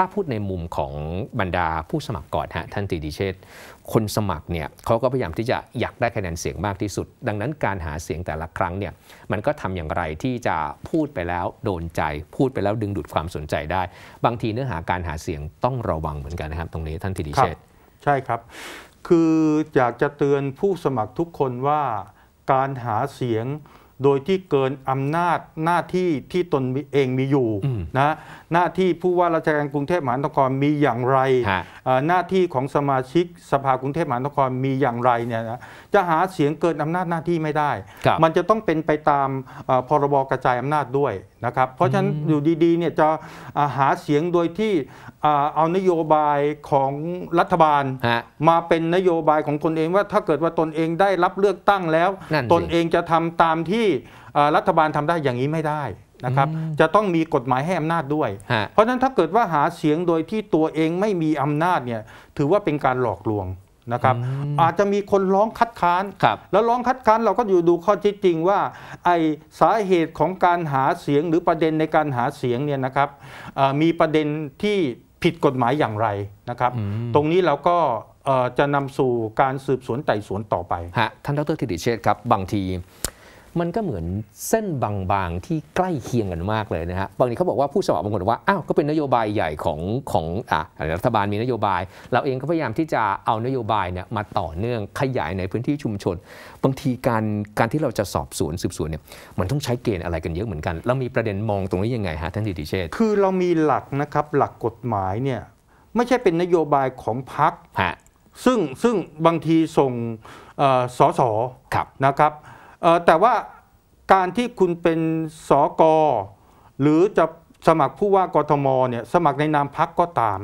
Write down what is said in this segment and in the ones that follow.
ถ้าพูดในมุมของบรรดาผู้สมัครก่อนฮะท่านตีดีเชษคนสมัครเนี่ยเขาก็พยายามที่จะอยากได้คะแนนเสียงมากที่สุด ดังนั้นการหาเสียงแต่ละครั้งเนี่ยมันก็ทำอย่างไรที่จะพูดไปแล้ว โดนใจ พูดไปแล้วดึงดูดความสนใจได้ บางทีเนื้อหาการหาเสียงต้องระวังเหมือนกันนะครับตรงนี้ท่านตีดีเชษใช่ครับ คืออยากจะเตือนผู้สมัครทุกคนว่า การหาเสียงโดยที่เกินอำนาจหน้าที่ที่ตนเองมีอยู่นะหน้าที่ผู้ว่าราชการกรุงเทพมหานครมีอย่างไรหน้าที่ของสมาชิกสภากรุงเทพมหานครมีอย่างไรเนี่ยนะจะหาเสียงเกินอำนาจหน้าที่ไม่ได้ มันจะต้องเป็นไปตามพรบกระจายอำนาจด้วยนะครับ เพราะฉะนั้นอยู่ดีๆเนี่ยจะหาเสียงโดยที่เอานโยบายของรัฐบาลมาเป็นนโยบายของตนเองว่าถ้าเกิดว่าตนเองได้รับเลือกตั้งแล้ว ตนเองจะทำตามที่รัฐบาลทำได้อย่างนี้ไม่ได้นะครับจะต้องมีกฎหมายให้อำนาจด้วย เพราะฉะนั้นถ้าเกิดว่าหาเสียงโดยที่ตัวเองไม่มีอำนาจเนี่ยถือว่าเป็นการหลอกลวงนะครับอาจจะมีคนร้องคัดค้าน แล้วร้องคัดค้านเราก็อยู่ดูข้อที่จริงว่าไอสาเหตุของการหาเสียงหรือประเด็นในการหาเสียงเนี่ยนะครับมีประเด็นที่ผิดกฎหมายอย่างไรนะครับ ตรงนี้เราก็จะนำสู่การสืบสวนไต่สวนต่อไป ฮะ ท่านดรธิติเชษครับ บางทีมันก็เหมือนเส้นบางๆที่ใกล้เคียงกันมากเลยนะฮะบางทีเขาบอกว่าผู้สมัครบางคนว่าอ้าวก็เป็นนโยบายใหญ่ของของอ่ารัฐบาลมีนโยบาย เราเองก็พยายามที่จะเอานโยบายเนี่ยมาต่อเนื่องขยายในพื้นที่ชุมชน บางทีการการที่เราจะสอบสวนสืบสวนเนี่ยมันต้องใช้เกณฑ์อะไรกันเยอะเหมือนกันเรามีประเด็นมองตรงนี้ยังไงฮะท่านดิติเชษคือเรามีหลักนะครับหลักกฎหมายเนี่ยไม่ใช่เป็นนโยบายของพรรคซึ่งซึ่งบางทีส่งสอสอนะครับแต่ว่าการที่คุณเป็นสอกอ หรือจะสมัครผู้ว่ากทมเนี่ยสมัครในนามพักก็ตาม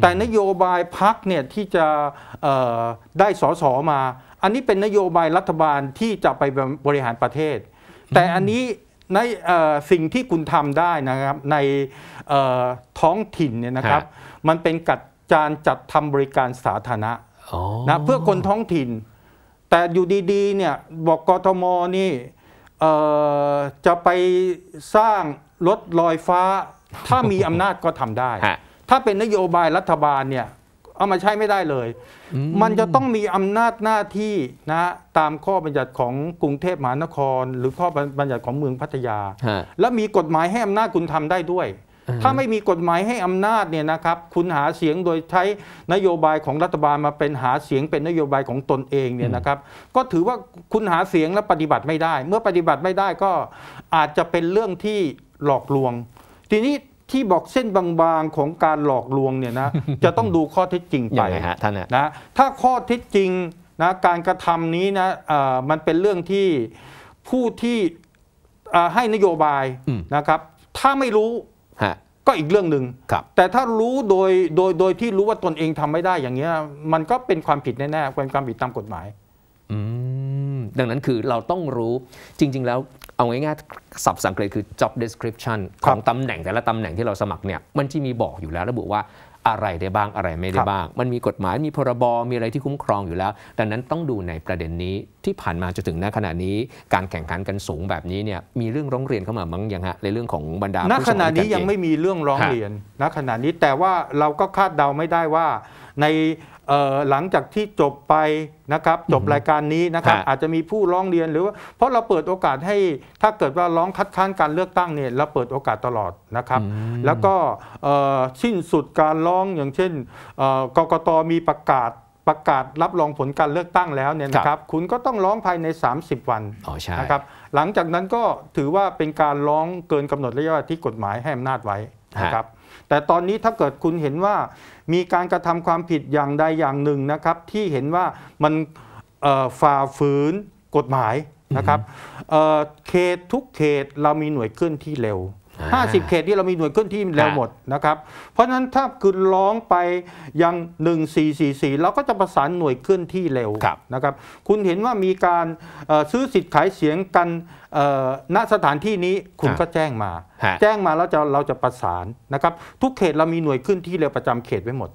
แต่นโยบายพักเนี่ยที่จะได้สสมา อันนี้เป็นนโยบายรัฐบาลที่จะไปบริหารประเทศ แต่อันนี้ในสิ่งที่คุณทำได้นะครับในท้องถิ่นเนี่ยนะครับ มันเป็นกัดจานจัดทำบริการสาธารณะนะ เพื่อคนท้องถิ่นแต่อยู่ดีๆ เนี่ยบอกกทมนี่จะไปสร้างรถลอยฟ้าถ้ามีอำนาจก็ทำได้ ถ้าเป็นนโยบายรัฐบาลเนี่ยเอามาใช้ไม่ได้เลย มันจะต้องมีอำนาจหน้าที่นะตามข้อบัญญัติของกรุงเทพมหานคร หรือข้อบัญญัติของเมืองพัทยา และมีกฎหมายให้อำนาจคุณทำได้ด้วยถ้าไม่มีกฎหมายให้อำนาจเนี่ยนะครับคุณหาเสียงโดยใช้นโยบายของรัฐบาลมาเป็นหาเสียงเป็นนโยบายของตนเองเนี่ยนะครับ ก็ถือว่าคุณหาเสียงและปฏิบัติไม่ได้ เมื่อปฏิบัติไม่ได้ก็อาจจะเป็นเรื่องที่หลอกลวง ทีนี้ที่บอกเส้นบางๆ ของการหลอกลวงเนี่ยนะจะต้องดูข้อเท็จจริงไปฮะนนะถ้าข้อเท็จจริงนะการกระทำนี้นะมันเป็นเรื่องที่ผู้ที่ให้นโยบายนะครับ ถ้าไม่รู้ก็อีกเรื่องหนึ่งแต่ถ้ารู้โดย โดย โดยที่รู้ว่าตนเองทำไม่ได้อย่างเงี้ย มันก็เป็นความผิดแน่ๆ เป็นความผิดตามกฎหมาย ดังนั้นคือเราต้องรู้ จริง ๆ แล้วเอาง่ายๆสับสังเกตคือ job description ของตำแหน่งแต่ละตำแหน่งที่เราสมัครเนี่ย มันที่มีบอกอยู่แล้วระบุว่าอะไรได้บ้างอะไรไม่ได้บ้าง มันมีกฎหมายมีพรบมีอะไรที่คุ้มครองอยู่แล้ว ดังนั้นต้องดูในประเด็นนี้ ที่ผ่านมาจนถึงณขณะนี้การแข่งขันกันสูงแบบนี้เนี่ยมีเรื่องร้องเรียนเข้ามามั้งยังฮะในเรื่องของบรรดาณขณะนี้ยังไม่มีเรื่องร้องเรียนณขณะนี้ แต่ว่าเราก็คาดเดาไม่ได้ว่าในหลังจากที่จบไปนะครับจบรายการนี้นะครับอาจจะมีผู้ร้องเรียนหรือว่าเพราะเราเปิดโอกาสให้ถ้าเกิดว่าร้องคัดค้านการเลือกตั้งเนี่ยเราเปิดโอกาสตลอดนะครับแล้วก็สิ้นสุดการร้องอย่างเช่นกกตมีประกาศประกาศรับรองผลการเลือกตั้งแล้วเนี่ยนะครับคุณก็ต้องร้องภายใน 30 วันนะครับหลังจากนั้นก็ถือว่าเป็นการร้องเกินกำหนดระยะเวลาที่กฎหมายให้อำนาจไว้นะครับแต่ตอนนี้ถ้าเกิดคุณเห็นว่ามีการกระทำความผิดอย่างใดอย่างหนึ่งนะครับที่เห็นว่ามันฝ่าฝืนกฎหมายนะครับเขตทุกเขตเรามีหน่วยเคลื่อนที่เร็ว50 เขตที่เรามีหน่วยเคลื่อนที่เร็วหมดนะครับเพราะฉะนั้นถ้าคือร้องไปยัง1 4 4่เราก็จะประสานหน่วยเคลื่อนที่เร็วนะครับ คุณเห็นว่ามีการซื้อสิทธิ์ขายเสียงกันณสถานที่นี้คุณก็แจ้งมา แจ้งมาแล้วจะเราจะประสานนะครับทุกเขตเรามีหน่วยเคลื่อนที่เร็วประจำเขตไว้หมด